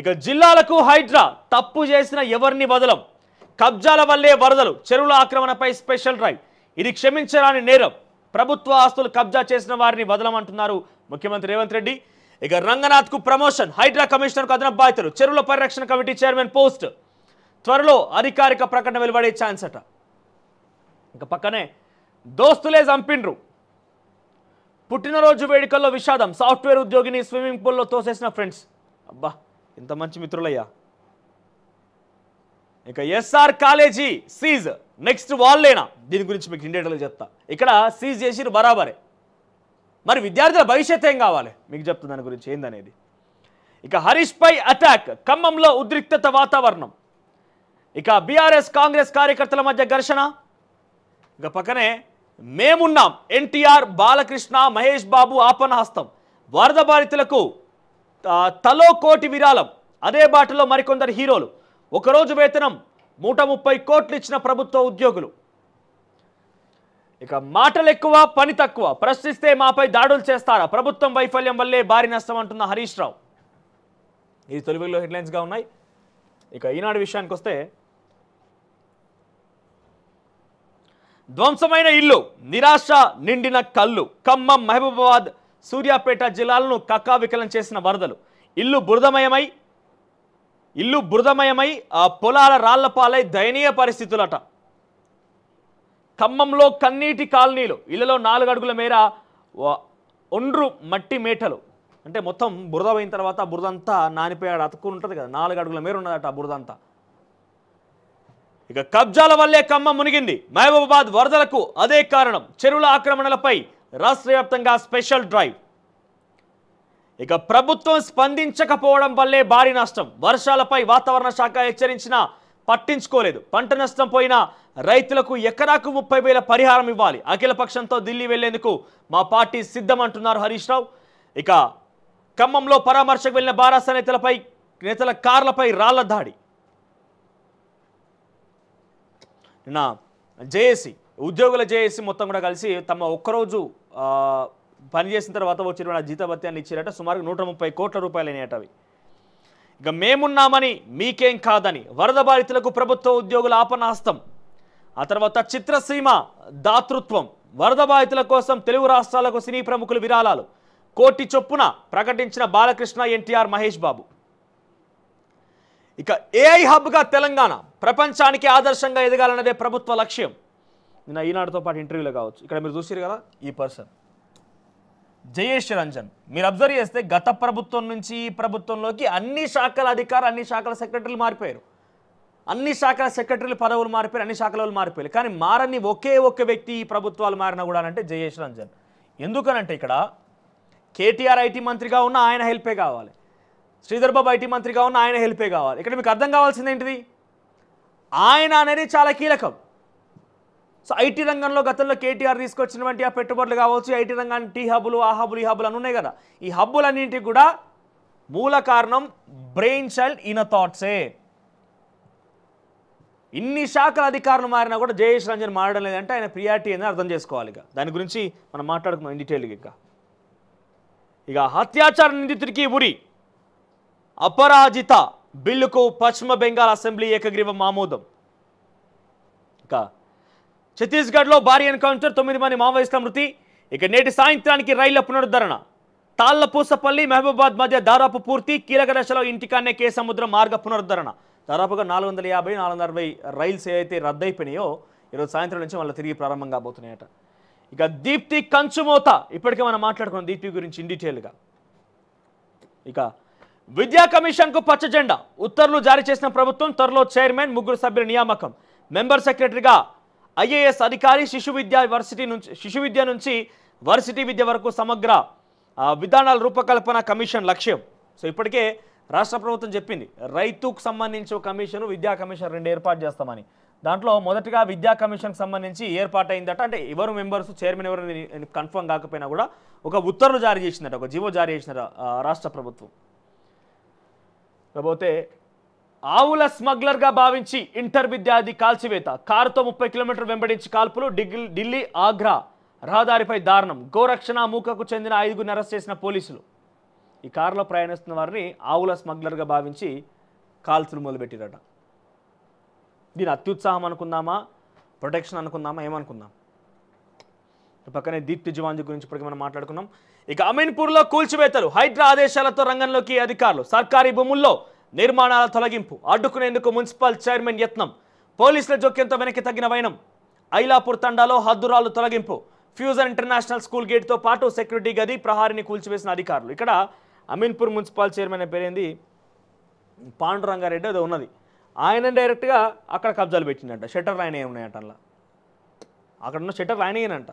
ఇక జిల్లాలకు హైడ్రా తప్పు చేసిన ఎవరిని బదలం కబ్జాల వల్లే వరదలు చెరువుల ఆక్రమణపై స్పెషల్ డ్రైవ్ ఇది క్షమించరాని నేరం ప్రభుత్వ ఆస్తులు కబ్జా చేసిన వారిని వదలమంటున్నారు ముఖ్యమంత్రి రేవంత్ రెడ్డి ఇక రంగనాథ్ కు ప్రమోషన్ హైడ్రా కు అదన బాధ్యతలు చెరువుల పరిరక్షణ కమిటీ చైర్మన్ పోస్ట్ త్వరలో అధికారిక ప్రకటన వెలువడే ఛాన్స్ అట ఇక పక్కనే దోస్తులే చంపిండ్రు పుట్టినరోజు వేడుకల్లో విషాదం సాఫ్ట్వేర్ ఉద్యోగిని స్విమ్మింగ్ పూల్లో తోసేసిన ఫ్రెండ్స్ అబ్బా ఇంత మంచి మిత్రులయ్యా ఇక ఎస్ఆర్ కాలేజీ సీజ్ నెక్స్ట్ వాళ్ళేనా దీని గురించి మీకు ఇండియన్లో చెప్తా ఇక్కడ సీజ్ చేసిరు బరాబరే మరి విద్యార్థుల భవిష్యత్ ఏం కావాలి మీకు చెప్తుంది దాని గురించి ఏందనేది ఇక హరీష్ పై అటాక్ ఖమ్మంలో ఉద్రిక్తత వాతావరణం ఇక బీఆర్ఎస్ కాంగ్రెస్ కార్యకర్తల మధ్య ఘర్షణ ఇక పక్కనే మేమున్నాం ఎన్టీఆర్ బాలకృష్ణ మహేష్ బాబు ఆపన హస్తం వరద బాధితులకు తలో కోటి విరాళం అదే బాటలో మరికొందరు హీరోలు ఒకరోజు వేతనం నూట ముప్పై కోట్లు ఇచ్చిన ప్రభుత్వ ఉద్యోగులు ఇక మాటలు ఎక్కువ పని తక్కువ ప్రశ్నిస్తే మాపై దాడులు చేస్తారా ప్రభుత్వం వైఫల్యం వల్లే భారీ నష్టం అంటున్న హరీష్ రావు ఇది తెలుగులో హెడ్లైన్స్గా ఉన్నాయి ఇక ఈనాడు విషయానికి వస్తే ధ్వంసమైన ఇల్లు నిరాశ నిండిన కళ్ళు ఖమ్మం మహబూబాబాద్ సూర్యాపేట జిల్లాలను కక్కావికలం చేసిన వరదలు ఇల్లు బురదమయమై ఇల్లు బురదమయమై పొలాల రాళ్లపాలై దయనీయ పరిస్థితులట ఖమ్మంలో కన్నీటి కాలనీలు ఇళ్లలో నాలుగు అడుగుల మేర ఒండ్రు మట్టి మేటలు అంటే మొత్తం బురద అయిన తర్వాత బురదంతా నానిపోయాడు అతుక్కుని ఉంటుంది కదా నాలుగు అడుగుల మేర ఉన్నదట బురదంతా ఇక కబ్జాల వల్లే ఖమ్మం మునిగింది మహబూబాబాద్ వరదలకు అదే కారణం చెరువుల ఆక్రమణలపై రాష్ట్ర వ్యాప్తంగా స్పెషల్ డ్రైవ్ ఇక ప్రభుత్వం స్పందించకపోవడం వల్లే భారీ నష్టం వర్షాలపై వాతావరణ శాఖ హెచ్చరించినా పట్టించుకోలేదు పంట నష్టం పోయిన రైతులకు ఎకరాకు ముప్పై వేల పరిహారం ఇవ్వాలి అఖిలపక్షంతో ఢిల్లీ వెళ్లేందుకు మా పార్టీ సిద్ధమంటున్నారు హరీష్ రావు ఇక ఖమ్మంలో పరామర్శకు వెళ్లిన బారాస నేతలపై నేతల కార్లపై రాళ్ల దాడి నిన్న జేఏసీ ఉద్యోగుల జేఏసీ మొత్తం కూడా కలిసి తమ ఒక్కరోజు పనిచేసిన తర్వాత వచ్చినటువంటి జీతభత్యాన్ని ఇచ్చారట సుమారు నూట ముప్పై కోట్ల రూపాయలు అవి ఇక మేమున్నామని మీకేం కాదని వరద బాధితులకు ప్రభుత్వ ఉద్యోగుల ఆపనాస్తం ఆ తర్వాత చిత్రసీమ దాతృత్వం వరద బాధితుల కోసం తెలుగు రాష్ట్రాలకు సినీ ప్రముఖులు విరాళాలు కోటి చొప్పున ప్రకటించిన బాలకృష్ణ ఎన్టీఆర్ మహేష్ బాబు ఇక ఏఐ హబ్గా తెలంగాణ ప్రపంచానికి ఆదర్శంగా ఎదగాలన్నదే ప్రభుత్వ లక్ష్యం నిన్న ఈనాడుతో పాటు ఇంటర్వ్యూలో కావచ్చు ఇక్కడ మీరు చూసారు కదా ఈ పర్సన్ జయేష్ రంజన్ మీరు అబ్జర్వ్ చేస్తే గత ప్రభుత్వం నుంచి ఈ ప్రభుత్వంలోకి అన్ని శాఖల అధికారులు అన్ని శాఖల సెక్రటరీలు మారిపోయారు అన్ని శాఖల సెక్రటరీలు పదవులు మారిపోయారు అన్ని శాఖల మారిపోయారు కానీ మారని ఒకే ఒక్క వ్యక్తి ఈ ప్రభుత్వాలు మారినా కూడా అంటే జయేష్ రంజన్ ఎందుకనంటే ఇక్కడ కేటీఆర్ ఐటీ మంత్రిగా ఉన్న ఆయన హెల్పే కావాలి శ్రీధర్ బాబు ఐటీ మంత్రిగా ఉన్న ఆయన హెల్పే కావాలి ఇక్కడ మీకు అర్థం కావాల్సింది ఏంటిది ఆయన అనేది చాలా కీలకం సో ఐటీ రంగంలో గతంలో కేటీఆర్ తీసుకొచ్చినటువంటి ఆ పెట్టుబడులు కావచ్చు ఐటీ రంగాన్ని టీ హబ్బులు ఆ హబ్బులు ఈ హబ్బులు అని ఉన్నాయి కదా ఈ హబ్బులన్నింటికి కూడా మూల కారణం బ్రెయిన్ చైల్డ్ ఇన్ థాట్సే ఇన్ని శాఖల అధికారులు మారినా కూడా జయేష్ రంజన్ మారడం లేదంటే ఆయన ప్రియారిటీ అని అర్థం చేసుకోవాలి ఇక దాని గురించి మనం మాట్లాడుకున్నాం డీటెయిల్గా ఇక ఇక హత్యాచార నిందితుడికి ఉరి అపరాజిత బిల్లుకు పశ్చిమ బెంగాల్ అసెంబ్లీ ఏకగ్రీవం ఆమోదం ఇంకా ఛత్తీస్గఢ్లో భారీ ఎన్కౌంటర్ తొమ్మిది మంది మావోయిస్టుల మృతి ఇక నేటి సాయంత్రానికి రైళ్ల పునరుద్ధరణ తాళ్లపూసపల్లి మహబూబాద్ మధ్య దాదాపు పూర్తి కీలక దశలో ఇంటికాన్నే కే మార్గ పునరుద్ధరణ దాదాపుగా నాలుగు వందల యాభై నాలుగు వందల అరవై రైల్స్ ఏవైతే రద్దయిపోయినాయో ఈరోజు సాయంత్రం నుంచి మళ్ళీ తిరిగి ప్రారంభం కాబోతున్నాయట ఇక దీప్తి కంచుమోత ఇప్పటికే మనం మాట్లాడుకున్నాం దీప్తి గురించి ఇన్ డీటెయిల్గా ఇక విద్యా కమిషన్కు పచ్చ జెండా ఉత్తర్వులు జారీ చేసిన ప్రభుత్వం త్వరలో చైర్మన్ ముగ్గురు సభ్యుల నియామకం మెంబర్ సెక్రటరీగా ఐఏఎస్ అధికారి శిశు విద్యా వర్సిటీ నుంచి శిశు విద్య నుంచి వర్సిటీ విద్య వరకు సమగ్ర విధానాల రూపకల్పన కమిషన్ లక్ష్యం సో ఇప్పటికే రాష్ట్ర ప్రభుత్వం చెప్పింది రైతుకు సంబంధించి కమిషన్ విద్యా కమిషన్ రెండు ఏర్పాటు చేస్తామని దాంట్లో మొదటగా విద్యా కమిషన్కి సంబంధించి ఏర్పాటైందట అంటే ఎవరు మెంబర్స్ చైర్మన్ ఎవరు కన్ఫర్మ్ కాకపోయినా కూడా ఒక ఉత్తర్వులు జారీ చేసిందట ఒక జీవో జారీ చేసిన రాష్ట్ర ప్రభుత్వం కాకపోతే ఆవుల స్మగ్లర్గా భావించి ఇంటర్ విద్యార్థి కాల్చివేత కారుతో ముప్పై కిలోమీటర్ వెంబడించి కాల్పులు ఢిల్లీ ఆగ్రా రహదారిపై దారుణం గోరక్షణ మూకకు చెందిన ఐదుగురిని అరెస్ట్ చేసిన పోలీసులు ఈ కారులో ప్రయాణిస్తున్న వారిని ఆవుల స్మగ్లర్గా భావించి కాల్చులు మొదలుపెట్టిరట దీని అత్యుత్సాహం అనుకుందామా ప్రొటెక్షన్ అనుకుందామా ఏమనుకుందాం పక్కనే దీప్తి జువాంజీ గురించి ఇప్పటికీ మనం మాట్లాడుకున్నాం ఇక అమీన్పూర్లో కూల్చివేతలు హైడ్రా ఆదేశాలతో రంగంలోకి అధికారులు సర్కారీ భూముల్లో నిర్మాణాల తొలగింపు అడ్డుకునేందుకు మున్సిపల్ చైర్మన్ యత్నం పోలీసుల జోక్యంతో వెనక్కి తగ్గిన వైనం ఐలాపూర్ తండాలో హద్దురాలు తొలగింపు ఫ్యూజన్ ఇంటర్నేషనల్ స్కూల్ గేట్తో పాటు సెక్యూరిటీ గది ప్రహారిని కూల్చివేసిన అధికారులు ఇక్కడ అమీన్పూర్ మున్సిపల్ చైర్మన్ పేరేంది పాండురంగారెడ్డి అది ఉన్నది ఆయన డైరెక్ట్గా అక్కడ కబ్జాలు పెట్టిందంట షట్టర్ ఆయన ఏమున్నాయట అలా అక్కడ ఉన్న షట్టర్ ఆయన ఏనంట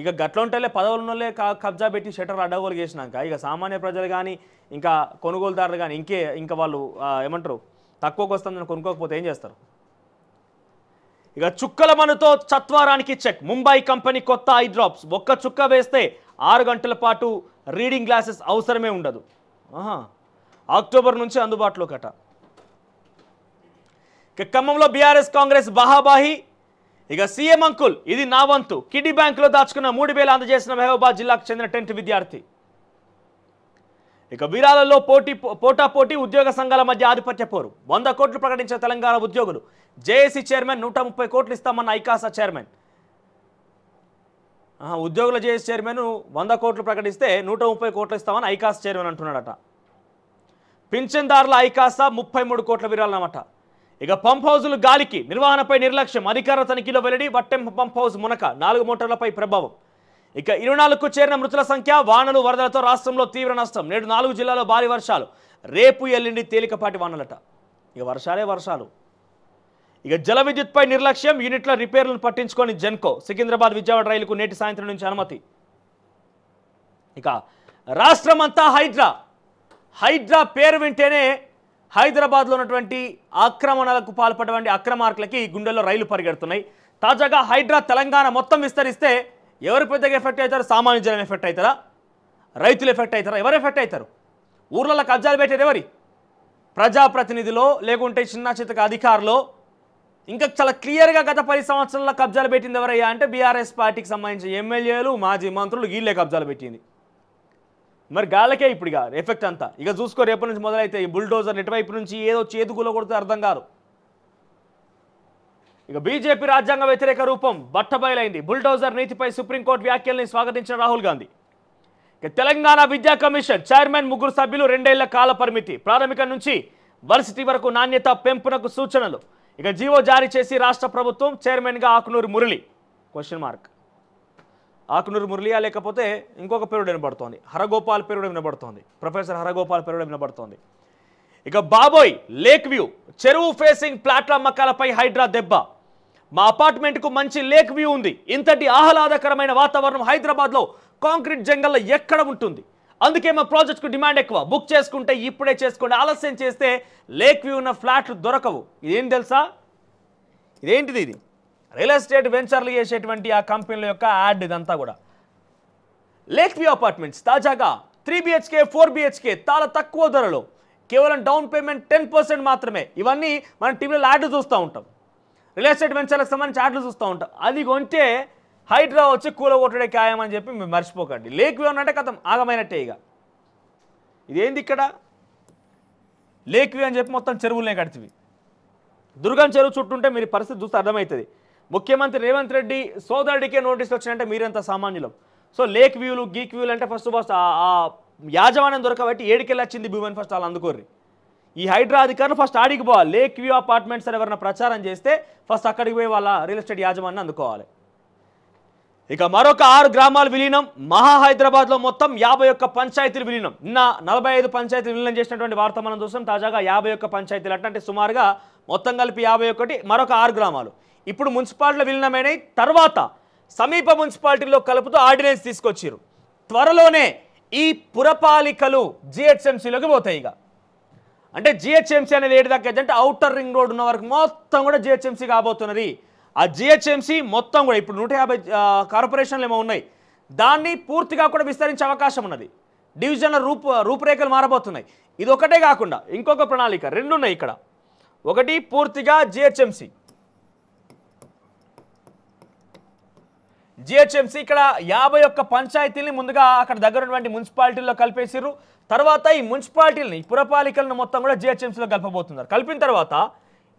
ఇక గట్లుంటేలే పదవులలోనే కబ్జా పెట్టి షటర్ అడ్డగోలు చేసినాక ఇక సామాన్య ప్రజలు కానీ ఇంకా కొనుగోలుదారులు కానీ ఇంకే ఇంకా వాళ్ళు ఏమంటారు తక్కువకు వస్తుందని కొనుక్కోకపోతే ఏం చేస్తారు ఇక చుక్కల మనుతో చత్వారానికి చెక్ ముంబై కంపెనీ కొత్త ఐ డ్రాప్స్ ఒక్క చుక్క వేస్తే ఆరు గంటల పాటు రీడింగ్ గ్లాసెస్ అవసరమే ఉండదు అక్టోబర్ నుంచి అందుబాటులో కట ఇక ఖమ్మంలో బీఆర్ఎస్ కాంగ్రెస్ బాహాబాహి ఇక సీఎం అంకుల్ ఇది నా వంతు బ్యాంక్ లో దాచుకున్న మూడు వేలు అందజేసిన మహబూబాద్ జిల్లాకు చెందిన టెన్త్ విద్యార్థి ఇక వీరాలలో పోటీ పోటా పోటీ ఉద్యోగ సంఘాల మధ్య ఆధిపత్య పోరు వంద కోట్లు ప్రకటించిన తెలంగాణ ఉద్యోగులు జేఏసీ చైర్మన్ నూట ముప్పై కోట్లు ఇస్తామన్న ఐకాసా చైర్మన్ ఉద్యోగుల జేఏసీ చైర్మన్ వంద కోట్లు ప్రకటిస్తే నూట ముప్పై కోట్లు ఇస్తామని ఐకాస చైర్మన్ అంటున్నాడట పింఛన్దారుల ఐకాసా ముప్పై మూడు కోట్ల విరాళనమాట ఇక పంప్ హౌజుల గాలికి నిర్వహణపై నిర్లక్ష్యం అధికార తనిఖీలో వెల్లడి వట్టెం పంప్ హౌజ్ మునక నాలుగు మోటార్లపై ప్రభావం ఇక ఇరవై నాలుగుకు చేరిన మృతుల సంఖ్య వానలు వరదలతో రాష్ట్రంలో తీవ్ర నష్టం నేడు నాలుగు జిల్లాలో భారీ వర్షాలు రేపు ఎల్లుండి తేలికపాటి వానలట ఇక వర్షాలే వర్షాలు ఇక జల విద్యుత్పై నిర్లక్ష్యం యూనిట్ల రిపేర్లను పట్టించుకొని జెన్కో సికింద్రాబాద్ విజయవాడ రైలుకు నేటి సాయంత్రం నుంచి అనుమతి ఇక రాష్ట్రమంతా హైడ్రా హైడ్రా పేరు వింటేనే హైదరాబాద్లో ఉన్నటువంటి ఆక్రమణలకు పాల్పడేటువంటి అక్రమార్కులకి గుండెల్లో రైలు పరిగెడుతున్నాయి తాజాగా హైడ్రా తెలంగాణ మొత్తం విస్తరిస్తే ఎవరు పెద్దగా ఎఫెక్ట్ అవుతారు సామాన్య జనం ఎఫెక్ట్ అవుతారా రైతులు ఎఫెక్ట్ అవుతారా ఎవరు ఎఫెక్ట్ అవుతారు ఊర్లలో కబ్జాలు పెట్టారు ఎవరి ప్రజాప్రతినిధిలో లేకుంటే చిన్న చితక అధికారులో ఇంకా చాలా క్లియర్గా గత పది సంవత్సరాల కబ్జాలు పెట్టింది ఎవరయ్యా అంటే బీఆర్ఎస్ పార్టీకి సంబంధించిన ఎమ్మెల్యేలు మాజీ మంత్రులు వీళ్ళే కబ్జాలు పెట్టింది మరి గాలకే ఇప్పుడు ఇక ఎఫెక్ట్ అంతా ఇక చూసుకో రేపటి నుంచి మొదలైతే ఈ బుల్డోజర్ ఎటువైపు నుంచి ఏదో చేతుకులో కొడితే అర్థం కాదు ఇక బీజేపీ రాజ్యాంగ వ్యతిరేక రూపం బట్టబయలైంది బుల్డోజర్ నీతిపై సుప్రీంకోర్టు వ్యాఖ్యల్ని స్వాగతించిన రాహుల్ గాంధీ ఇక తెలంగాణ విద్యా కమిషన్ చైర్మన్ ముగ్గురు సభ్యులు రెండేళ్ల కాల పరిమితి ప్రాథమిక నుంచి వర్సిటీ వరకు నాణ్యత పెంపునకు సూచనలు ఇక జీవో జారీ చేసి రాష్ట్ర ప్రభుత్వం చైర్మన్గా ఆకునూరు మురళి క్వశ్చన్ మార్క్ ఆకునూరు మురళియా లేకపోతే ఇంకొక పేరుడు వినబడుతోంది హరగోపాల్ పేరుడు వినబడుతోంది ప్రొఫెసర్ హరగోపాల్ పేరుడు వినబడుతోంది ఇక బాబోయ్ లేక్ వ్యూ చెరువు ఫేసింగ్ ప్లాట్ల మక్కలపై హైడ్రా దెబ్బ మా అపార్ట్మెంట్కు మంచి లేక్ వ్యూ ఉంది ఇంతటి ఆహ్లాదకరమైన వాతావరణం హైదరాబాద్లో కాంక్రీట్ జంగల్లో ఎక్కడ ఉంటుంది అందుకే మా ప్రాజెక్ట్కు డిమాండ్ ఎక్కువ బుక్ చేసుకుంటే ఇప్పుడే చేసుకోండి ఆలస్యం చేస్తే లేక్ వ్యూ ఉన్న ఫ్లాట్లు దొరకవు ఇదేం తెలుసా ఇదేంటిది ఇది రియల్ ఎస్టేట్ వెంచర్లు చేసేటువంటి ఆ కంపెనీల యొక్క యాడ్ ఇదంతా కూడా లేక్ వ్యూ అపార్ట్మెంట్స్ తాజాగా త్రీ బిహెచ్కే ఫోర్ బిహెచ్కే చాలా తక్కువ ధరలో కేవలం డౌన్ పేమెంట్ టెన్ పర్సెంట్ మాత్రమే ఇవన్నీ మనం టీవీలో యాడ్లు చూస్తూ ఉంటాం రియల్ ఎస్టేట్ వెంచర్లకు సంబంధించి యాడ్లు చూస్తూ ఉంటాం అది కొంటే హైడ్రా వచ్చి కూల కొట్టడే ఖాయమని చెప్పి మీరు మర్చిపోకండి లేక్ వ్యూ అంటే కథం ఆగమైనట్టే ఇక ఇదేంది ఇక్కడ లేక్ వ్యూ అని చెప్పి మొత్తం చెరువులనే కడితివి దుర్గం చెరువు చుట్టూ ఉంటే మీరు పరిస్థితి చూస్తే అర్థమవుతుంది ముఖ్యమంత్రి రేవంత్ రెడ్డి సోదరుడికే నోటీసులు వచ్చినాయంటే మీరంత సామాన్యులం సో లేక్ వ్యూలు గీక్ వ్యూలు అంటే ఫస్ట్ ఫస్ట్ ఆ యాజమాన్యం దొరకబట్టి ఏడికెళ్ళి వచ్చింది భూమి అని ఫస్ట్ వాళ్ళు అందుకోర్రి ఈ హైడ్రా అధికారులు ఫస్ట్ ఆడికి పోవాలి లేక్ వ్యూ అపార్ట్మెంట్స్ అని ఎవరైనా ప్రచారం చేస్తే ఫస్ట్ అక్కడికి పోయి వాళ్ళ రియల్ ఎస్టేట్ యాజమాన్యం అందుకోవాలి ఇక మరొక ఆరు గ్రామాలు విలీనం మహా హైదరాబాద్లో మొత్తం యాభై ఒక్క పంచాయతీలు విలీనం నిన్న నలభై ఐదు పంచాయతీలు విలీనం చేసినటువంటి వార్త మనం చూస్తాం తాజాగా యాభై ఒక్క పంచాయతీలు అంటే సుమారుగా మొత్తం కలిపి యాభై ఒకటి మరొక ఆరు గ్రామాలు ఇప్పుడు మున్సిపాలిటీలో విలీనమైనవి తర్వాత సమీప మున్సిపాలిటీలో కలుపుతూ ఆర్డినెన్స్ తీసుకొచ్చారు త్వరలోనే ఈ పురపాలికలు జిహెచ్ఎంసీలోకి పోతాయి ఇక అంటే జిహెచ్ఎంసీ అనేది ఏడు దాకా అంటే అవుటర్ రింగ్ రోడ్ ఉన్న వరకు మొత్తం కూడా జిహెచ్ఎంసీ కాబోతున్నది ఆ జిహెచ్ఎంసీ మొత్తం కూడా ఇప్పుడు నూట యాభై కార్పొరేషన్లు ఏమో ఉన్నాయి దాన్ని పూర్తిగా కూడా విస్తరించే అవకాశం ఉన్నది డివిజన్ల రూపు రూపురేఖలు మారబోతున్నాయి ఇది ఒకటే కాకుండా ఇంకొక ప్రణాళిక రెండు ఉన్నాయి ఇక్కడ ఒకటి పూర్తిగా జిహెచ్ఎంసీ జిహెచ్ఎంసీ ఇక్కడ యాభై ఒక్క పంచాయతీల్ని ముందుగా అక్కడ దగ్గర ఉన్నటువంటి మున్సిపాలిటీల్లో కలిపేసారు తర్వాత ఈ మున్సిపాలిటీలని పురపాలికలను మొత్తం కూడా జిహెచ్ఎంసీలో కలపబోతున్నారు కలిపిన తర్వాత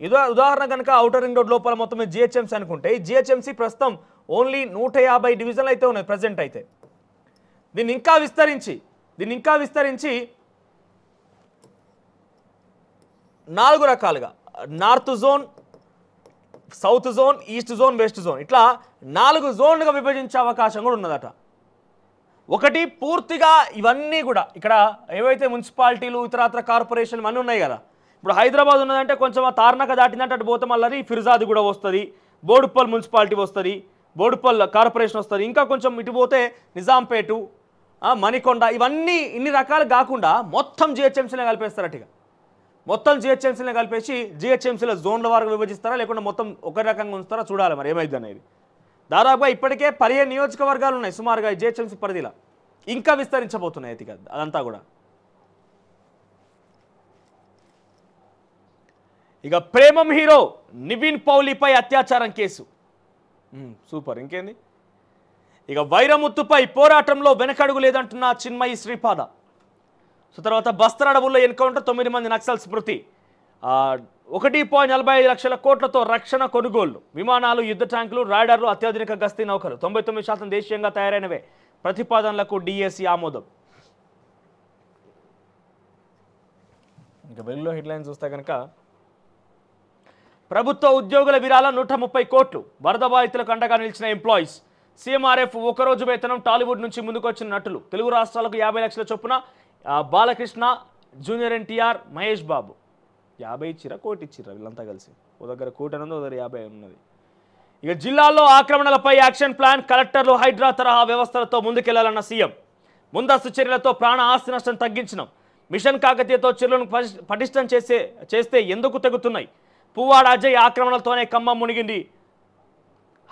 ఇదో ఉదాహరణ కనుక ఔటర్ రింగ్ రోడ్ లోపల మొత్తం జిహెచ్ఎంసీ అనుకుంటే జిహెచ్ఎంసీ ప్రస్తుతం ఓన్లీ నూట యాభై డివిజన్లు అయితే ఉన్నాయి ప్రజెంట్ అయితే దీన్ని ఇంకా విస్తరించి దీన్ని ఇంకా విస్తరించి నాలుగు రకాలుగా north zone south zone east zone west zone ఇట్లా నాలుగు జోన్లుగా విభజించే అవకాశం కూడా ఉన్నదట ఒకటి పూర్తిగా ఇవన్నీ కూడా ఇక్కడ ఏవైతే మున్సిపాలిటీలు ఇతరత్ర కార్పొరేషన్ అన్నీ ఉన్నాయి కదా ఇప్పుడు హైదరాబాద్ ఉన్నదంటే కొంచెం ఆ తార్నక దాటినట్టు అటు పోతే మళ్ళీ ఫిర్జాది కూడా వస్తుంది బోడుపల్ మున్సిపాలిటీ వస్తుంది బోడుపల్ కార్పొరేషన్ వస్తుంది ఇంకా కొంచెం ఇటు పోతే నిజాంపేటు మణికొండ ఇవన్నీ ఇన్ని రకాలు కాకుండా మొత్తం జిహెచ్ఎంసీనే కలిపేస్తారట ఇక మొత్తం జిహెచ్ఎంసీని కలిపేసి జిహెచ్ఎంసీల జోన్ల వరకు విభజిస్తారా లేకుండా మొత్తం ఒక రకంగా ఉంచుతారా చూడాలి మరి ఏమైంది అనేది దాదాపుగా ఇప్పటికే పదిహేను నియోజకవర్గాలు ఉన్నాయి సుమారుగా జిహెచ్ఎంసీ పరిధిలో ఇంకా విస్తరించబోతున్నాయి అయితే అదంతా కూడా ఇక ప్రేమం హీరో నివిన్ పౌలిపై అత్యాచారం కేసు సూపర్ ఇంకేంది ఇక వైరముత్తుపై పోరాటంలో వెనకడుగు లేదంటున్న చిన్మయి శ్రీపాద సో తర్వాత బస్తర్ అడవుల్లో ఎన్కౌంటర్ తొమ్మిది మంది నక్సల్ స్మృతి ఒకటి పాయింట్ నలభై ఐదు లక్షల కోట్లతో రక్షణ కొనుగోళ్లు విమానాలు యుద్ధ ట్యాంకులు రాడార్లు అత్యాధునిక గస్తీ నౌకలు తొంభై తొమ్మిది శాతం దేశీయంగా తయారైనవే ప్రతిపాదనలకు డిఎస్సి ఆమోదం ఇంకా వెళ్ళిలో హెడ్లైన్ చూస్తే కనుక ప్రభుత్వ ఉద్యోగుల విరాళం నూట ముప్పై కోట్లు వరద బాధితులకు అండగా నిలిచిన ఎంప్లాయీస్ సీఎంఆర్ఎఫ్ ఒకరోజు వేతనం టాలీవుడ్ నుంచి ముందుకొచ్చిన నటులు తెలుగు రాష్ట్రాలకు యాభై లక్షల చొప్పున బాలకృష్ణ జూనియర్ ఎన్టీఆర్ మహేష్ బాబు యాభై ఇచ్చిర కోటి ఇచ్చిరా వీళ్ళంతా కలిసి ఓ దగ్గర కోటి అన్నది ఓ దగ్గర యాభై ఉన్నది ఇక జిల్లాల్లో ఆక్రమణలపై యాక్షన్ ప్లాన్ కలెక్టర్లు హైడ్రా తరహా వ్యవస్థలతో ముందుకెళ్లాలన్న సీఎం ముందస్తు చర్యలతో ప్రాణ ఆస్తి నష్టం తగ్గించడం మిషన్ కాకతీయతో చర్యలను పటిష్టం చేసే చేస్తే ఎందుకు తగ్గుతున్నాయి పువ్వాడ అజయ్ ఆక్రమణలతోనే ఖమ్మం మునిగింది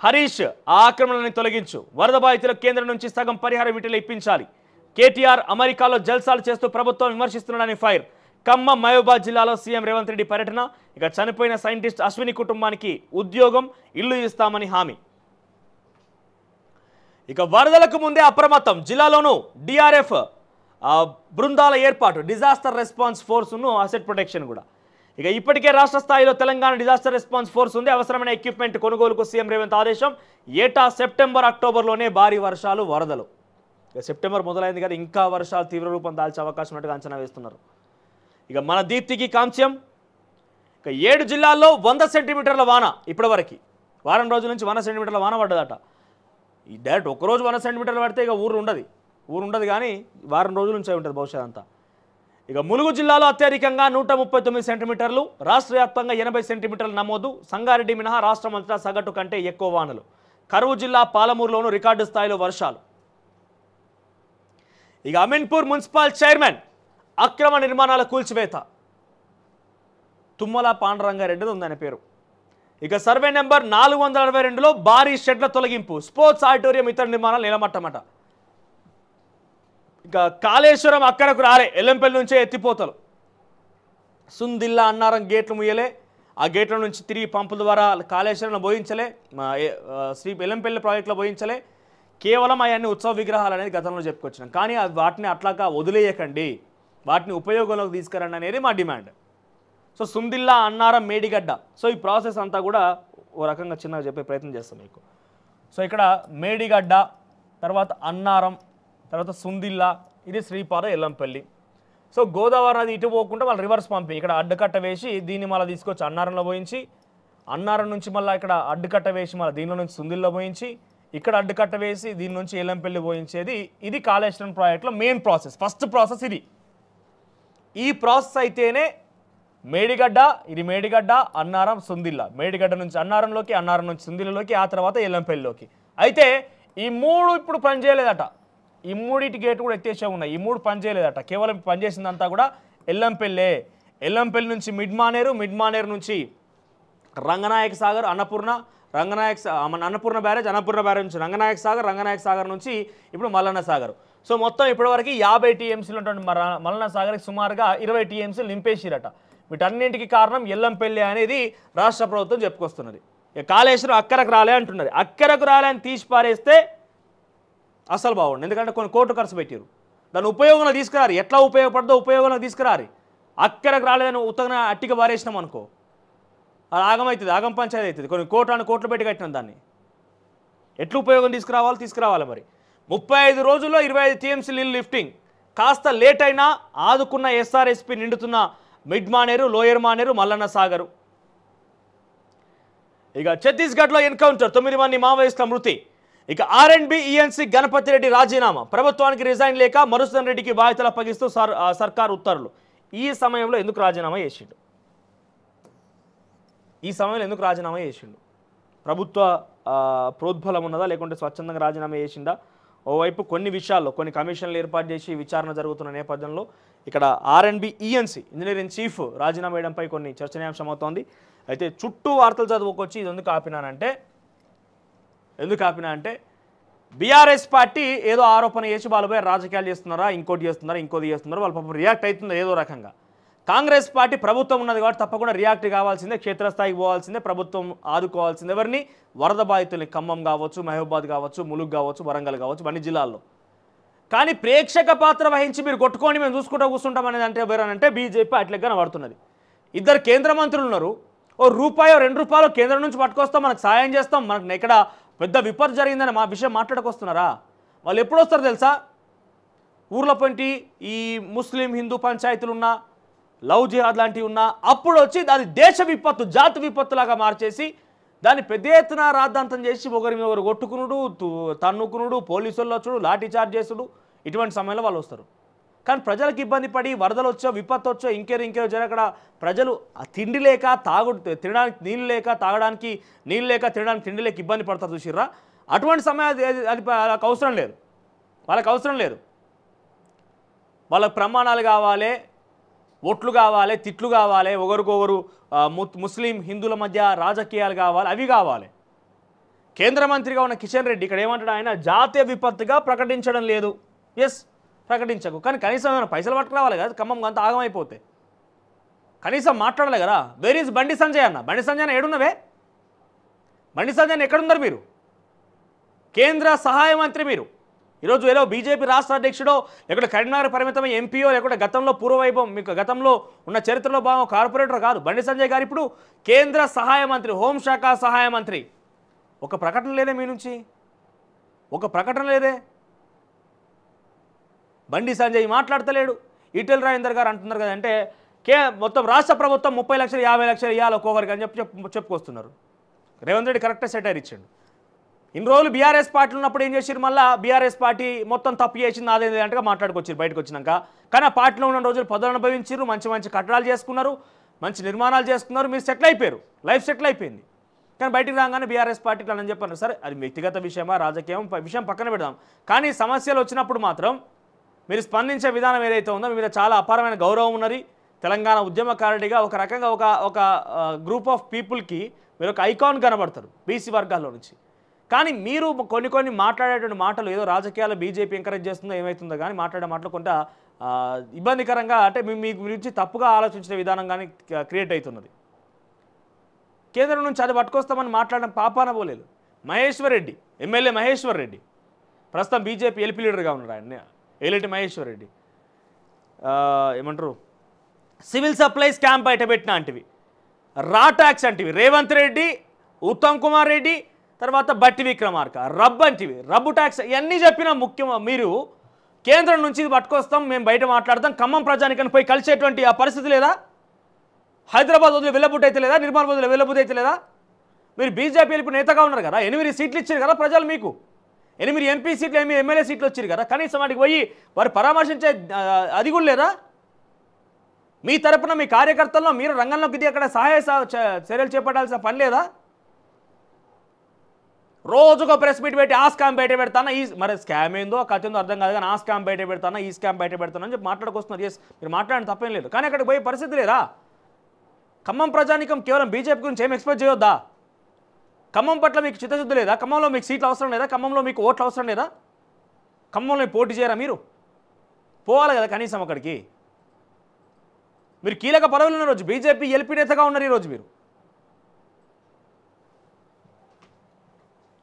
హరీష్ ఆ ఆక్రమణలను తొలగించు వరద బాధితుల కేంద్రం నుంచి సగం పరిహారం ఇటీలో ఇప్పించాలి కేటీఆర్ అమెరికాలో జల్సాలు చేస్తూ ప్రభుత్వం విమర్శిస్తున్నాడని ఫైర్ ఖమ్మం మయోబాద్ జిల్లాలో సీఎం రేవంత్ రెడ్డి పర్యటన ఇక చనిపోయిన సైంటిస్ట్ అశ్విని కుటుంబానికి ఉద్యోగం ఇల్లు ఇస్తామని హామీ ఇక వరదలకు ముందే అప్రమత్తం జిల్లాలోనూ డిఆర్ఎఫ్ బృందాల ఏర్పాటు డిజాస్టర్ రెస్పాన్స్ ఫోర్స్ను అసెట్ ప్రొటెక్షన్ కూడా ఇక ఇప్పటికే రాష్ట్ర స్థాయిలో తెలంగాణ డిజాస్టర్ రెస్పాన్స్ ఫోర్స్ ఉంది అవసరమైన ఎక్విప్మెంట్ కొనుగోలుకు సీఎం రేవంత్ ఆదేశం ఏటా సెప్టెంబర్ అక్టోబర్లోనే భారీ వర్షాలు వరదలు సెప్టెంబర్ మొదలైంది కానీ ఇంకా వర్షాలు తీవ్ర రూపం దాల్చే అవకాశం ఉన్నట్టుగా అంచనా వేస్తున్నారు ఇక మన దీప్తికి కాంస్యం ఇక ఏడు జిల్లాల్లో వంద సెంటీమీటర్ల వాన ఇప్పటివరకు వారం రోజుల నుంచి వంద సెంటీమీటర్ల వాన పడ్డదట ఈ డైరెక్ట్ ఒకరోజు వంద సెంటీమీటర్లు పడితే ఇక ఊరు ఉండదు ఊరు ఉండదు కానీ వారం రోజుల నుంచి ఉంటుంది బహుశా అంతా ఇక ములుగు జిల్లాలో అత్యధికంగా నూట ముప్పై తొమ్మిది సెంటీమీటర్లు రాష్ట్ర వ్యాప్తంగా ఎనభై సెంటీమీటర్లు నమోదు సంగారెడ్డి మినహా రాష్ట్రమంతటా సగటు కంటే ఎక్కువ వానలు కరువు జిల్లా పాలమూరులోనూ రికార్డు స్థాయిలో వర్షాలు ఇక అమీన్పూర్ మున్సిపల్ చైర్మన్ అక్రమ నిర్మాణాల కూల్చివేత తుమ్మల పాండరంగారెడ్డి ఉందనే పేరు ఇక సర్వే నెంబర్ నాలుగు వందల అరవై రెండులో భారీ షెడ్ల తొలగింపు స్పోర్ట్స్ ఆడిటోరియం ఇతర నిర్మాణాలు నిలబట్టమట ఇక కాళేశ్వరం అక్కడకు రాలే ఎల్లంపల్లి నుంచే ఎత్తిపోతలు సుందిల్లా అన్నారం గేట్లు ముయ్యలే ఆ గేట్ల నుంచి తిరిగి పంపుల ద్వారా కాళేశ్వరంలో బోయించలే శ్రీ ఎల్లంపల్లి ప్రాజెక్టులో బోయించలే కేవలం అవన్నీ ఉత్సవ విగ్రహాలు అనేది గతంలో చెప్పుకొచ్చినాం కానీ వాటిని అట్లాగా వదిలేయకండి వాటిని ఉపయోగంలోకి తీసుకురండి అనేది మా demand so Sundilla Annaram Medigadda so ఈ ప్రాసెస్ అంతా కూడా ఓ రకంగా చిన్నగా చెప్పే ప్రయత్నం చేస్తాం మీకు సో ఇక్కడ మేడిగడ్డ తర్వాత అన్నారం తర్వాత సుందిల్లా ఇది శ్రీపాద ఎల్లంపల్లి సో గోదావరి నది ఇటు పోకుండా వాళ్ళు రివర్స్ పంపింగ్ ఇక్కడ అడ్డుకట్ట వేసి దీన్ని మళ్ళీ తీసుకొచ్చి అన్నారంలో పోయించి అన్నారం నుంచి మళ్ళీ ఇక్కడ అడ్డుకట్ట వేసి మళ్ళీ దీనిలో నుంచి సుందిల్లో పోయించి ఇక్కడ అడ్డుకట్ట వేసి దీని నుంచి ఏలంపల్లి పోయించేది ఇది కాళేశ్వరం ప్రాజెక్ట్లో మెయిన్ ప్రాసెస్ ఫస్ట్ ప్రాసెస్ ఇది ఈ ప్రాసెస్ అయితేనే మేడిగడ్డ ఇది మేడిగడ్డ అన్నారం సుందిల్ల మేడిగడ్డ నుంచి అన్నారంలోకి అన్నారం నుంచి సుందిల్లలోకి ఆ తర్వాత ఎల్లంపల్లిలోకి అయితే ఈ మూడు ఇప్పుడు పనిచేయలేదట ఈ మూడింటి గేట్ కూడా ఎత్తేసే ఉన్నాయి ఈ మూడు పనిచేయలేదట కేవలం పనిచేసిందంతా కూడా ఎల్లంపల్లే ఎల్లంపల్లి నుంచి మిడ్మానేరు మిడ్మానేరు నుంచి రంగనాయక సాగర్ అన్నపూర్ణ రంగనాయక్ మన అన్నపూర్ణ బ్యారేజ్ అన్నపూర్ణ బ్యారేజ్ నుంచి రంగనాయక్ సాగర్ రంగనాయక్ సాగర్ నుంచి ఇప్పుడు మల్లన్న సాగర్ సో మొత్తం ఇప్పటివరకు యాభై టీఎంసీలు ఉన్నటువంటి మల్లన్న సాగర్కి సుమారుగా ఇరవై టీఎంసీలు నింపేసిరట వీటన్నింటికి కారణం ఎల్లంపల్లి అనేది రాష్ట్ర ప్రభుత్వం చెప్పుకొస్తున్నది కాళేశ్వరం అక్కరకు రాలే అంటున్నది అక్కరకు రాలే అని తీసి పారేస్తే అసలు బాగుండు ఎందుకంటే కొన్ని కోర్టు ఖర్చు పెట్టారు దాన్ని ఉపయోగంలో తీసుకురారు ఎట్లా ఉపయోగపడదో ఉపయోగంలో తీసుకురారు అక్కరకు రాలేదని ఉత్తగా అట్టికి పారేసినాం అనుకో అది ఆగమవుతుంది ఆగం పంచాయతీ అవుతుంది కొన్ని కోట్లను కోట్లు పెట్టి కట్టిన దాన్ని ఎట్లు ఉపయోగం తీసుకురావాలి తీసుకురావాలి మరి ముప్పై ఐదు రోజుల్లో ఇరవై ఐదు టీఎంసీ లిఫ్టింగ్ కాస్త లేట్ అయినా ఆదుకున్న ఎస్ఆర్ఎస్పి నిండుతున్న మిడ్ మానేరు లోయర్ మానేరు మల్లన్న సాగరు ఇక ఛత్తీస్గఢ్లో ఎన్కౌంటర్ తొమ్మిది మంది మావోయిస్టుల మృతి ఇక ఆర్ఎండ్బి ఈఎన్సీ e గణపతి రెడ్డి రాజీనామా ప్రభుత్వానికి రిజైన్ లేక మరుసన్ రెడ్డికి బాధ్యతలు అప్పగిస్తూ సర్కార్ ఉత్తర్వులు ఈ సమయంలో ఎందుకు రాజీనామా చేసిండు ఈ సమయంలో ఎందుకు రాజీనామా చేసిండు ప్రభుత్వ ప్రోద్బలం ఉన్నదా లేకుంటే స్వచ్ఛందంగా రాజీనామా చేసిందా ఓవైపు కొన్ని విషయాల్లో కొన్ని కమిషన్లు ఏర్పాటు చేసి విచారణ జరుగుతున్న నేపథ్యంలో ఇక్కడ RNB ENC e engineering chief రాజీనామా వేయడంపై కొన్ని చర్చనీయాంశం అవుతోంది అయితే చుట్టూ వార్తలు చదువుకొచ్చి ఇది ఎందుకు ఆపినానంటే ఎందుకు ఆపినా అంటే బీఆర్ఎస్ పార్టీ ఏదో ఆరోపణ చేసి వాళ్ళపై రాజకీయాలు చేస్తున్నారా ఇంకోటి చేస్తున్నారా ఇంకోటి చేస్తున్నారా వాళ్ళ పాపం రియాక్ట్ అవుతుందో ఏదో రకంగా కాంగ్రెస్ పార్టీ ప్రభుత్వం ఉన్నది కాబట్టి తప్పకుండా రియాక్ట్ కావాల్సిందే క్షేత్రస్థాయికి పోవాల్సిందే ప్రభుత్వం ఆదుకోవాల్సిందే ఎవరిని వరద బాధితుల్ని ఖమ్మం కావచ్చు మహబూబాద్ కావచ్చు ములుగు కావచ్చు వరంగల్ కావచ్చు అన్ని జిల్లాల్లో కానీ ప్రేక్షక పాత్ర వహించి మీరు కొట్టుకొని మేము చూసుకుంటూ కూర్చుంటాం అనేది అంటే ఎవరనంటే బీజేపీ అట్లెక్కన పడుతున్నది ఇద్దరు కేంద్ర మంత్రులు ఉన్నారు ఓ రూపాయి రెండు రూపాయలు కేంద్రం నుంచి పట్టుకొస్తాం మనకు సాయం చేస్తాం మనకు ఎక్కడ పెద్ద విపత్తు జరిగిందని మా విషయం మాట్లాడుకొస్తున్నారా వాళ్ళు ఎప్పుడు వస్తారు తెలుసా ఊర్లో ఈ ముస్లిం హిందూ పంచాయతీలు ఉన్న లవ్ జిహాద్ లాంటివి ఉన్నా అప్పుడు వచ్చి దాని దేశ విపత్తు జాతి విపత్తులాగా మార్చేసి దాన్ని పెద్ద ఎత్తున రాద్ధాంతం చేసి ఒకరి మీద ఒకరు కొట్టుకునుడు తన్నుకునుడు పోలీసుల్లో వచ్చుడు లాఠీ చార్జ్ చేసుడు ఇటువంటి సమయంలో వాళ్ళు వస్తారు కానీ ప్రజలకు ఇబ్బంది పడి వరదలు వచ్చో విపత్తు వచ్చో ఇంకేరు ఇంకేదో జరగక్కడ ప్రజలు తిండి లేక తాగు తినడానికి నీళ్ళు లేక తాగడానికి నీళ్ళు లేక తినడానికి తిండి లేక ఇబ్బంది పడతారు చూసిర్రా అటువంటి సమయం అది అవసరం లేదు వాళ్ళకి అవసరం లేదు వాళ్ళకి ప్రమాణాలు కావాలి ఓట్లు కావాలి తిట్లు కావాలి ఒకరికొకరు ముస్లిం హిందువుల మధ్య రాజకీయాలు కావాలి అవి కావాలి కేంద్ర మంత్రిగా ఉన్న కిషన్ రెడ్డి ఇక్కడ ఏమంటాడు ఆయన జాతీయ విపత్తుగా ప్రకటించడం లేదు ఎస్ ప్రకటించకు కానీ కనీసం ఏమైనా పైసలు పట్టుకురావాలి కదా ఖమ్మం అంత ఆగమైపోతే కనీసం మాట్లాడలే కదా వేర్ ఈజ్ బండి సంజయ్ అన్న బండి సంజయ్ అన్న ఏడున్నవే బండి సంజయ్ ఎక్కడున్నారు మీరు కేంద్ర సహాయ మంత్రి మీరు ఈరోజు ఏదో బీజేపీ రాష్ట్ర అధ్యక్షుడో లేకుంటే కరీంనగర్ పరిమితమై ఎంపీయో లేకుంటే గతంలో పూర్వవైభవం మీకు గతంలో ఉన్న చరిత్రలో భావం కార్పొరేటర్ కాదు బండి సంజయ్ గారు ఇప్పుడు కేంద్ర సహాయ మంత్రి హోంశాఖ సహాయ మంత్రి ఒక ప్రకటన లేదే మీ నుంచి ఒక ప్రకటన లేదే బండి సంజయ్ మాట్లాడతలేడు ఈటెల్ రాజేందర్ గారు అంటున్నారు కదా అంటే కే మొత్తం రాష్ట్ర ప్రభుత్వం ముప్పై లక్షలు యాభై లక్షలు ఇవ్వాలి ఒక్కొక్కరికి అని చెప్పి చెప్పుకొస్తున్నారు రేవంత్ రెడ్డి కరెక్టే సెటైర్ ఇచ్చాడు ఇన్ని రోజులు బీఆర్ఎస్ పార్టీలు ఉన్నప్పుడు ఏం చేసిరు మళ్ళీ బీఆర్ఎస్ పార్టీ మొత్తం తప్పు చేసింది అదే అంటగా మాట్లాడుకొచ్చారు బయటకు వచ్చినాక కానీ ఆ పార్టీలో ఉన్న రోజులు పదవులు అనుభవించారు మంచి మంచి కట్టడాలు చేసుకున్నారు మంచి నిర్మాణాలు చేసుకున్నారు మీరు సెటిల్ అయిపోయారు లైఫ్ సెటిల్ అయిపోయింది కానీ బయటికి రాగానే బీఆర్ఎస్ పార్టీ అని చెప్పారు సరే అది వ్యక్తిగత విషయమా రాజకీయం విషయం పక్కన పెడదాం కానీ సమస్యలు వచ్చినప్పుడు మాత్రం మీరు స్పందించే విధానం ఏదైతే ఉందో మీద చాలా అపారమైన గౌరవం ఉన్నది తెలంగాణ ఉద్యమకారుడిగా ఒక రకంగా ఒక ఒక గ్రూప్ ఆఫ్ పీపుల్కి మీరు ఒక ఐకాన్ కనబడతారు బీసీ వర్గాల్లో నుంచి కానీ మీరు కొన్ని కొన్ని మాట్లాడేటువంటి మాటలు ఏదో రాజకీయాలు బీజేపీ ఎంకరేజ్ చేస్తుందో ఏమవుతుందో కానీ మాట్లాడే మాటలు కొంత ఇబ్బందికరంగా అంటే మీ గురించి తప్పుగా ఆలోచించిన విధానం కానీ క్రియేట్ అవుతున్నది కేంద్రం నుంచి అది పట్టుకొస్తామని మాట్లాడడం పాపాన పోలేదు మహేశ్వర్ రెడ్డి ఎమ్మెల్యే మహేశ్వర్ రెడ్డి ప్రస్తుతం బీజేపీ ఎల్పీ లీడర్గా ఉన్నాడు ఆయన ఏలేటి మహేశ్వర్ రెడ్డి ఏమంటారు సివిల్ సప్లైస్ క్యాంప్ బయట పెట్టిన అంటివి రా ట్యాక్స్ అంటివి రేవంత్ రెడ్డి ఉత్తమ్ కుమార్ రెడ్డి తర్వాత బట్టి విక్రమార్క రబ్ అంటివి రబ్బు ట్యాక్స్ ఇవన్నీ చెప్పిన ముఖ్యం మీరు కేంద్రం నుంచి ఇది పట్టుకొస్తాం మేము బయట మాట్లాడతాం ఖమ్మం ప్రజానికని పోయి కలిసేటువంటి ఆ పరిస్థితి లేదా హైదరాబాద్ వదిలి వెళ్ళబుట్ అయితే లేదా నిర్మల్ వదిలి వెళ్ళబుద్ధి అయితే లేదా మీరు బీజేపీ ఇప్పుడు నేతగా ఉన్నారు కదా ఎనిమిది సీట్లు ఇచ్చారు కదా ప్రజలు మీకు ఎనిమిది ఎంపీ సీట్లు ఎనిమిది ఎమ్మెల్యే సీట్లు వచ్చారు కదా కనీసం వాటికి పోయి వారు పరామర్శించే అది కూడా లేదా మీ తరపున మీ కార్యకర్తల్లో మీరు రంగంలోకి ఇది అక్కడ సహాయ చర్యలు చేపట్టాల్సిన పని లేదా రోజుకు ప్రెస్ మీట్ పెట్టి ఆ స్కామ్ బయట పెడతాను ఈ మరి స్కామ్ ఏందో కథ అర్థం కాదు కానీ ఆ స్కామ్ బయట పెడతాను ఈ స్కామ్ బయట అని చెప్పి మాట్లాడుకొస్తున్నారు ఎస్ మీరు మాట్లాడిన తప్పేం లేదు కానీ అక్కడికి పోయే పరిస్థితి లేదా ఖమ్మం ప్రజానికం కేవలం బీజేపీ గురించి ఏం ఎక్స్పెక్ట్ చేయొద్దా ఖమ్మం పట్ల మీకు చిత్తశుద్ధి లేదా ఖమ్మంలో మీకు సీట్లు అవసరం లేదా ఖమ్మంలో మీకు ఓట్లు అవసరం లేదా ఖమ్మంలో పోటీ చేయరా మీరు పోవాలి కదా కనీసం అక్కడికి మీరు కీలక పదవులు ఉన్న రోజు బీజేపీ ఎల్పీ నేతగా ఉన్నారు ఈరోజు మీరు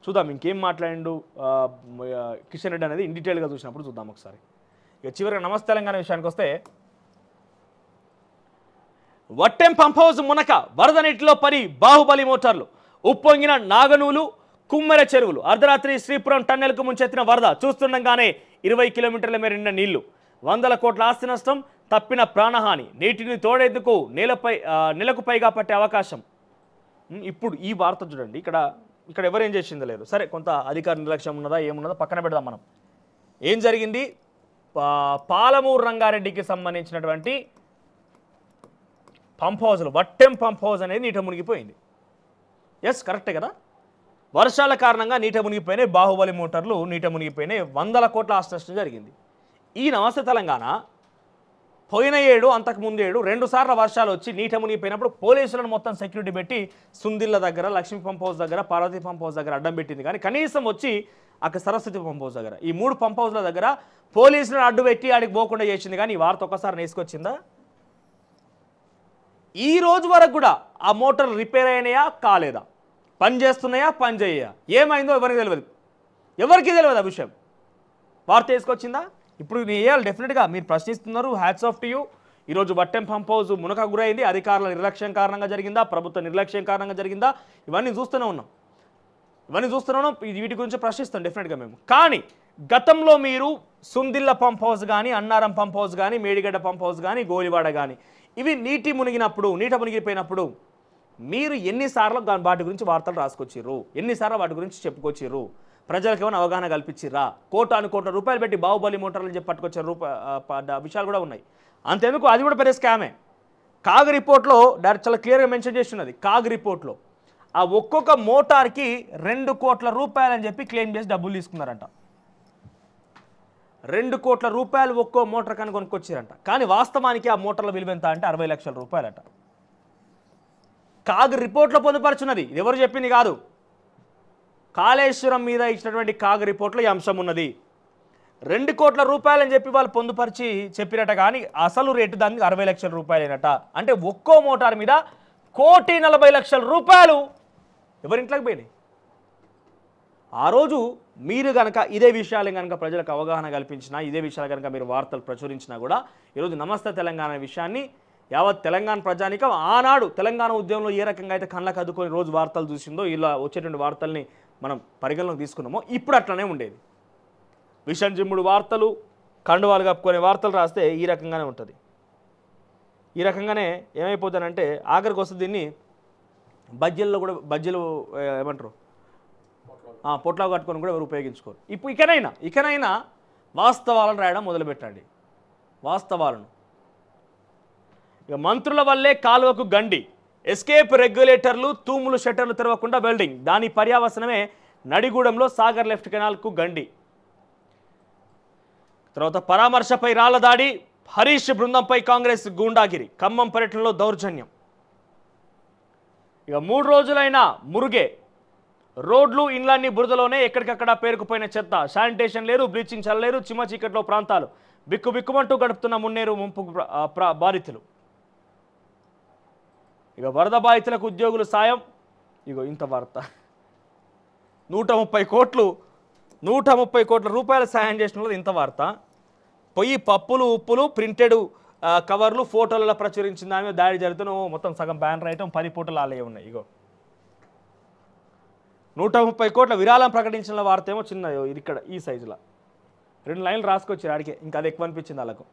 చూద్దాం ఇంకేం మాట్లాడిండు కిషన్ రెడ్డి అనేది ఇన్ డీటెయిల్గా చూసినప్పుడు చూద్దాం ఒకసారి ఇక చివరిగా నమస్తే తెలంగాణ విషయానికి వస్తే వట్టెం పంప్ హౌస్ మునక వరద నీటిలో పడి బాహుబలి మోటార్లు ఉప్పొంగిన నాగనూలు కుమ్మెర చెరువులు అర్ధరాత్రి శ్రీపురం టన్నెలకు ముంచెత్తిన వరద చూస్తుండగానే ఇరవై కిలోమీటర్ల మేర నిండిన నీళ్లు వందల కోట్ల ఆస్తి నష్టం తప్పిన ప్రాణహాని నీటిని తోడేందుకు నేలపై నెలకు పైగా పట్టే అవకాశం ఇప్పుడు ఈ వార్త చూడండి ఇక్కడ ఇక్కడ ఎవరు ఏం చేసింది లేదు సరే కొంత అధికార నిర్లక్ష్యం ఉన్నదా ఏమున్నదా పక్కన పెడదాం మనం ఏం జరిగింది పాలమూరు రంగారెడ్డికి సంబంధించినటువంటి పంప్ హౌజ్లు వట్టెం పంప్ హౌజ్ అనేది నీట మునిగిపోయింది ఎస్ కరెక్టే కదా వర్షాల కారణంగా నీట మునిగిపోయినాయి బాహుబలి మోటార్లు నీట మునిగిపోయినాయి వందల కోట్ల ఆస్తి జరిగింది ఈ నమస్తే తెలంగాణ పోయిన ఏడు ముందు ఏడు రెండు సార్లు వర్షాలు వచ్చి నీట మునిగిపోయినప్పుడు పోలీసులను మొత్తం సెక్యూరిటీ పెట్టి సుందిల్ల దగ్గర లక్ష్మీ పంప్ హౌస్ దగ్గర పార్వతీ పంప్ హౌస్ దగ్గర అడ్డం పెట్టింది కానీ కనీసం వచ్చి అక్కడ సరస్వతి పంప్ హౌస్ దగ్గర ఈ మూడు పంప్ హౌస్ల దగ్గర పోలీసులను అడ్డు పెట్టి ఆడికి పోకుండా చేసింది కానీ ఈ వార్త ఒకసారి నేసుకొచ్చిందా ఈ రోజు వరకు కూడా ఆ మోటార్ రిపేర్ అయినాయా కాలేదా పని చేస్తున్నాయా పని చేయ ఏమైందో ఎవరికి తెలియదు ఎవరికి తెలియదు ఆ విషయం వార్త వేసుకొచ్చిందా ఇప్పుడు నేను వేయాలి డెఫినెట్గా మీరు ప్రశ్నిస్తున్నారు హ్యాట్స్ ఆఫ్ టు యూ ఈరోజు బట్టెం పంప్ హౌస్ మునక గురైంది అధికారుల నిర్లక్ష్యం కారణంగా జరిగిందా ప్రభుత్వ నిర్లక్ష్యం కారణంగా జరిగిందా ఇవన్నీ చూస్తూనే ఉన్నాం ఇవన్నీ చూస్తూనే ఉన్నాం వీటి గురించి ప్రశ్నిస్తాం డెఫినెట్గా మేము కానీ గతంలో మీరు సుందిల్ల పంప్ హౌస్ కానీ అన్నారం పంప్ హౌస్ కానీ మేడిగడ్డ పంప్ హౌస్ కానీ గోలివాడ కానీ ఇవి నీటి మునిగినప్పుడు నీట మునిగిపోయినప్పుడు మీరు ఎన్నిసార్లు దాని వాటి గురించి వార్తలు రాసుకొచ్చిర్రు ఎన్నిసార్లు వాటి గురించి చెప్పుకొచ్చిర్రు ప్రజలకు ఏమైనా అవగాహన కల్పించిరా అని కోట్ల రూపాయలు పెట్టి బాహుబలి మోటార్లు అని చెప్పి పట్టుకొచ్చిన రూప విషయాలు కూడా ఉన్నాయి అంతేందుకు అది కూడా పెద్ద స్కామే కాగ్ రిపోర్ట్లో డైరెక్ట్ చాలా క్లియర్గా మెన్షన్ చేస్తున్నది కాగ్ రిపోర్ట్లో ఆ ఒక్కొక్క మోటార్కి రెండు కోట్ల రూపాయలు అని చెప్పి క్లెయిమ్ చేసి డబ్బులు తీసుకున్నారంట రెండు కోట్ల రూపాయలు ఒక్కో మోటార్ కానీ కొనుక్కొచ్చారంట కానీ వాస్తవానికి ఆ మోటార్ల విలువ ఎంత అంటే అరవై లక్షల అంట కాగ్ రిపోర్ట్లో పొందుపరుచున్నది ఎవరు చెప్పింది కాదు కాళేశ్వరం మీద ఇచ్చినటువంటి కాగ్ రిపోర్ట్లో ఈ అంశం ఉన్నది రెండు కోట్ల రూపాయలని చెప్పి వాళ్ళు పొందుపరిచి చెప్పినట్ట కానీ అసలు రేటు దానికి అరవై లక్షల రూపాయలేనట అంటే ఒక్కో మోటార్ మీద కోటి నలభై లక్షల రూపాయలు ఎవరింట్లోకి పోయినాయి ఆ రోజు మీరు కనుక ఇదే విషయాలు కనుక ప్రజలకు అవగాహన కల్పించినా ఇదే విషయాలు కనుక మీరు వార్తలు ప్రచురించినా కూడా ఈరోజు నమస్తే తెలంగాణ విషయాన్ని యావత్ తెలంగాణ ప్రజానికం ఆనాడు తెలంగాణ ఉద్యమంలో ఏ రకంగా అయితే కళ్ళకు అద్దుకొని రోజు వార్తలు చూసిందో ఇలా వచ్చేటువంటి వార్తల్ని మనం పరిగణలోకి తీసుకున్నామో ఇప్పుడు అట్లనే ఉండేది విషంజిమ్ముడు వార్తలు కండువాలు కప్పుకునే వార్తలు రాస్తే ఈ రకంగానే ఉంటుంది ఈ రకంగానే ఏమైపోతానంటే ఆఖరికి వస్తే దీన్ని బజ్జీల్లో కూడా బజ్జీలు ఏమంటారు పొట్లా కట్టుకొని కూడా ఎవరు ఉపయోగించుకోరు ఇప్పుడు ఇకనైనా ఇకనైనా వాస్తవాలను రాయడం మొదలుపెట్టండి వాస్తవాలను ఇక మంత్రుల వల్లే కాలువకు గండి ఎస్కేప్ రెగ్యులేటర్లు తూములు షట్టర్లు తెరవకుండా వెల్డింగ్ దాని పర్యావసనమే నడిగూడెంలో సాగర్ లెఫ్ట్ కెనాల్కు గండి తర్వాత పరామర్శపై రాళ్ల దాడి హరీష్ బృందంపై కాంగ్రెస్ గూండాగిరి ఖమ్మం పర్యటనలో దౌర్జన్యం ఇక మూడు రోజులైన మురుగే రోడ్లు ఇండ్లన్నీ బురదలోనే ఎక్కడికక్కడ పేరుకుపోయిన చెత్త శానిటేషన్ లేరు బ్లీచింగ్ చల్లలేరు చిమ్మ చీకట్లో ప్రాంతాలు బిక్కు బిక్కుమంటూ గడుపుతున్న మున్నేరు ముంపు బాధితులు ఇక వరద బాధితులకు ఉద్యోగులు సాయం ఇగో ఇంత వార్త నూట ముప్పై కోట్లు నూట ముప్పై కోట్ల రూపాయల సాయం చేసిన ఇంత వార్త పొయ్యి పప్పులు ఉప్పులు ప్రింటెడ్ కవర్లు ఫోటోలలో ప్రచురించిన దాని మీద దాడి జరుగుతున్న మొత్తం సగం బ్యానర్ అయితే పది పూటలు ఆలయ ఉన్నాయి ఇగో నూట ముప్పై కోట్ల విరాళం ప్రకటించిన వార్త ఏమో చిన్న ఇది ఇక్కడ ఈ సైజులో రెండు లైన్లు రాసుకొచ్చారు ఆడికే ఇంకా అది ఎక్కువ అనిపించింది వాళ్ళకు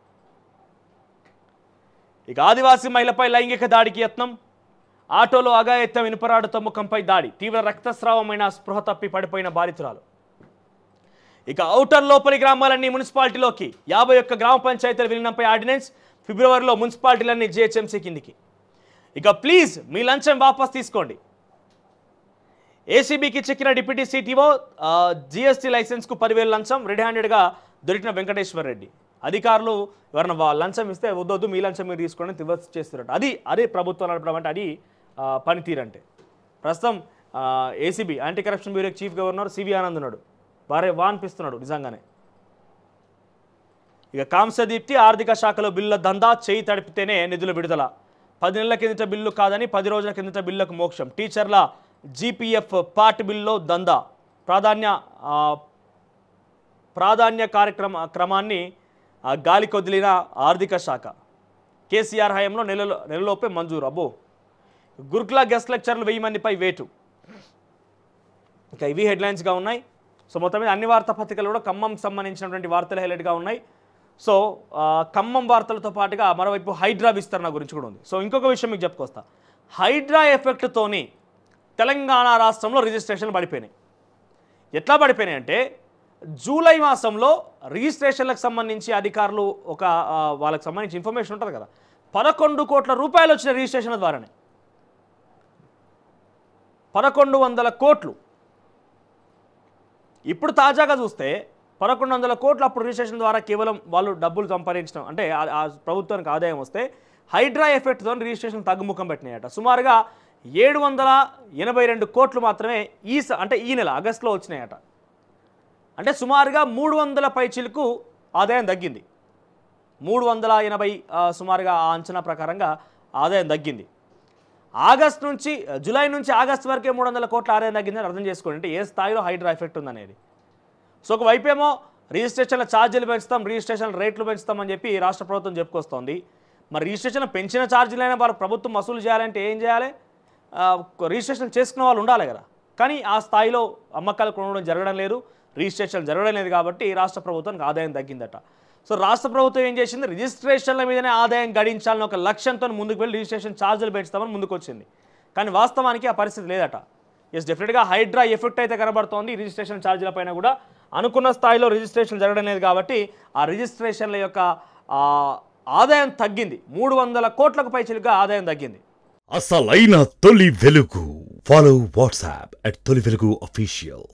ఇక ఆదివాసీ మహిళపై లైంగిక దాడికి యత్నం ఆటోలో అగాయత్తం ఇనుపరాడు తమ్ముఖంపై దాడి తీవ్ర రక్తస్రావమైన స్పృహ తప్పి పడిపోయిన బాధితురాలు ఇక ఔటర్ లోపలి గ్రామాలన్నీ మున్సిపాలిటీలోకి యాభై ఒక్క గ్రామ పంచాయతీల విలీనంపై ఆర్డినెన్స్ ఫిబ్రవరిలో మున్సిపాలిటీలన్నీ జిహెచ్ఎంసీ కిందికి ఇక ప్లీజ్ మీ లంచం వాపస్ తీసుకోండి ఏసీబీకి చెక్కిన డిప్యూటీ సిటీఓ జిఎస్టీ లైసెన్స్కు పదివేల లంచం రెడ్ హ్యాండెడ్గా దొరికిన వెంకటేశ్వర రెడ్డి అధికారులు ఎవరైనా లంచం ఇస్తే వద్దొద్దు మీ లంచం మీరు తీసుకోండి తివ్వచ్చు చేస్తున్నట్టు అది అదే ప్రభుత్వం నడపడం అంటే అది పనితీరు అంటే ప్రస్తుతం ACB anti corruption bureau chief governor CV Anand ఉన్నాడు వారే వా అనిపిస్తున్నాడు నిజంగానే ఇక కాంసదీప్తి ఆర్థిక శాఖలో బిల్లుల దందా చేయి తడిపితేనే నిధుల విడుదల పది నెలల కిందట బిల్లు కాదని పది రోజుల కిందట బిల్లుకు మోక్షం టీచర్ల జీపీఎఫ్ పార్ట్ బిల్లో దందా ప్రాధాన్య ప్రాధాన్య కార్యక్రమ క్రమాన్ని గాలికొదిలిన ఆర్థిక శాఖ కేసీఆర్ హయాంలో నెలలో నెలలోపే మంజూరు అబ్బో గురుకులా గెస్ట్ లెక్చర్లు వెయ్యి మందిపై వేటు ఇంకా ఇవి హెడ్లైన్స్గా ఉన్నాయి సో మొత్తం మీద అన్ని వార్తాపత్రికలు కూడా ఖమ్మం సంబంధించినటువంటి వార్తలు హైలైట్గా ఉన్నాయి సో ఖమ్మం వార్తలతో పాటుగా మరోవైపు హైడ్రా విస్తరణ గురించి కూడా ఉంది సో ఇంకొక విషయం మీకు చెప్పుకొస్తా హైడ్రా ఎఫెక్ట్తోని తెలంగాణ రాష్ట్రంలో రిజిస్ట్రేషన్లు పడిపోయినాయి ఎట్లా పడిపోయినాయి అంటే జూలై మాసంలో రిజిస్ట్రేషన్లకు సంబంధించి అధికారులు ఒక వాళ్ళకి సంబంధించి ఇన్ఫర్మేషన్ ఉంటుంది కదా పదకొండు కోట్ల రూపాయలు వచ్చిన రిజిస్ట్రేషన్ల ద్వారానే పదకొండు వందల కోట్లు ఇప్పుడు తాజాగా చూస్తే పదకొండు వందల కోట్లు అప్పుడు రిజిస్ట్రేషన్ ద్వారా కేవలం వాళ్ళు డబ్బులు సంపాదించడం అంటే ఆ ప్రభుత్వానికి ఆదాయం వస్తే హైడ్రా ఎఫెక్ట్తో రిజిస్ట్రేషన్ తగ్గుముఖం పెట్టినాయట సుమారుగా ఏడు వందల ఎనభై రెండు కోట్లు మాత్రమే ఈ అంటే ఈ నెల ఆగస్టులో వచ్చినాయట అంటే సుమారుగా మూడు వందల పైచీలకు ఆదాయం తగ్గింది మూడు వందల ఎనభై సుమారుగా ఆ అంచనా ప్రకారంగా ఆదాయం తగ్గింది ఆగస్ట్ నుంచి జూలై నుంచి ఆగస్ట్ వరకే మూడు వందల కోట్ల ఆదాయం తగ్గిందని అర్థం చేసుకోండి అంటే ఏ స్థాయిలో హైడ్రా ఎఫెక్ట్ ఉందనేది సో ఒకవైపేమో రిజిస్ట్రేషన్ల ఛార్జీలు పెంచుతాం రిజిస్ట్రేషన్ రేట్లు పెంచుతామని చెప్పి రాష్ట్ర ప్రభుత్వం చెప్పుకొస్తోంది మరి రిజిస్ట్రేషన్ పెంచిన ఛార్జీలైనా వారు ప్రభుత్వం వసూలు చేయాలంటే ఏం చేయాలి రిజిస్ట్రేషన్ చేసుకున్న వాళ్ళు ఉండాలి కదా కానీ ఆ స్థాయిలో అమ్మకాలు కొనడం జరగడం లేదు రిజిస్ట్రేషన్ జరగడం లేదు కాబట్టి రాష్ట్ర ప్రభుత్వానికి ఆదాయం తగ్గిందట సో రాష్ట్ర ప్రభుత్వం ఏం చేసింది రిజిస్ట్రేషన్ల మీదనే ఆదాయం గడించాలని ఒక లక్ష్యంతో ముందుకు వెళ్ళి రిజిస్ట్రేషన్ ఛార్జీలు పెంచుతామని ముందుకు వచ్చింది కానీ వాస్తవానికి ఆ పరిస్థితి లేదట ఎస్ డెఫినెట్గా హైడ్రా ఎఫెక్ట్ అయితే కనబడుతోంది రిజిస్ట్రేషన్ ఛార్జీల పైన కూడా అనుకున్న స్థాయిలో రిజిస్ట్రేషన్ జరగడం లేదు కాబట్టి ఆ రిజిస్ట్రేషన్ల యొక్క ఆదాయం తగ్గింది మూడు వందల కోట్లకు పైచిలుగా ఆదాయం తగ్గింది అసలైన తొలి వెలుగు ఫాలో వాట్సాప్ అట్ తొలి వెలుగు అఫీషియల్